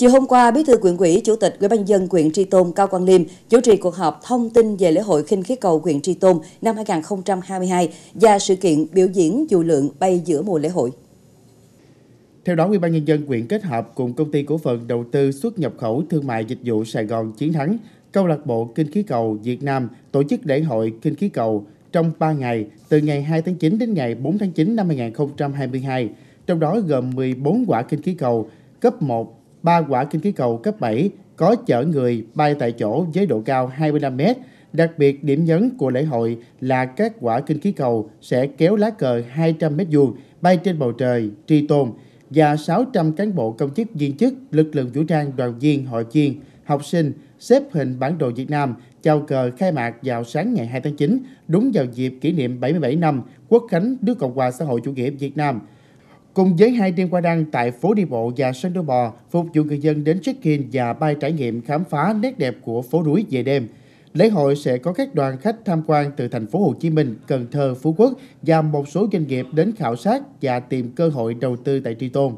Chiều hôm qua, Bí thư quyện ủy, Chủ tịch Ủy ban dân quyện Tri Tôn Cao Quang Liêm chủ trì cuộc họp thông tin về lễ hội khinh khí cầu quyện Tri Tôn năm 2022 và sự kiện biểu diễn dù lượng bay giữa mùa lễ hội. Theo đó, Ủy ban nhân dân quyện kết hợp cùng công ty cổ phần đầu tư xuất nhập khẩu thương mại dịch vụ Sài Gòn Chiến thắng, câu lạc bộ kinh khí cầu Việt Nam tổ chức lễ hội kinh khí cầu trong 3 ngày từ ngày 2 tháng 9 đến ngày 4 tháng 9 năm 2022, trong đó gồm 14 quả kinh khí cầu cấp 1, ba quả kinh khí cầu cấp 7 có chở người bay tại chỗ với độ cao 25 m Đặc biệt điểm nhấn của lễ hội là các quả kinh khí cầu sẽ kéo lá cờ 200 m vuông bay trên bầu trời tri tôn và 600 cán bộ công chức viên chức, lực lượng vũ trang đoàn viên, hội viên, học sinh xếp hình bản đồ Việt Nam chào cờ khai mạc vào sáng ngày 2 tháng 9, đúng vào dịp kỷ niệm 77 năm Quốc khánh nước Cộng hòa xã hội chủ nghĩa Việt Nam – cùng với hai đêm qua đăng tại phố đi bộ và sân đua bò, phục vụ người dân đến check-in và bay trải nghiệm khám phá nét đẹp của phố núi về đêm. Lễ hội sẽ có các đoàn khách tham quan từ thành phố Hồ Chí Minh, Cần Thơ, Phú Quốc và một số doanh nghiệp đến khảo sát và tìm cơ hội đầu tư tại Tri Tôn.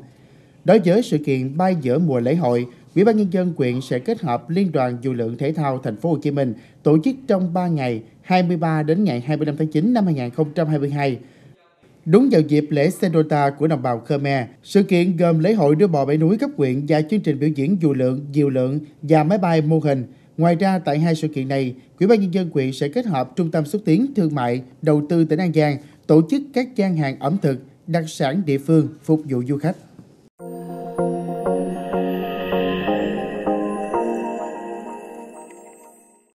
Đối với sự kiện bay giữa mùa lễ hội, Ủy ban nhân dân quyện sẽ kết hợp Liên đoàn dù lượng thể thao thành phố Hồ Chí Minh tổ chức trong 3 ngày 23 đến ngày 25 tháng 9 năm 2022. Đúng vào dịp lễ Sendota của đồng bào Khmer, sự kiện gồm lễ hội đưa bò bảy núi cấp quyện và chương trình biểu diễn dù lượng, diều lượng và máy bay mô hình. Ngoài ra, tại hai sự kiện này, Quỹ ban nhân dân quyện sẽ kết hợp Trung tâm xúc tiến thương mại đầu tư tỉnh An Giang tổ chức các gian hàng ẩm thực, đặc sản địa phương phục vụ du khách.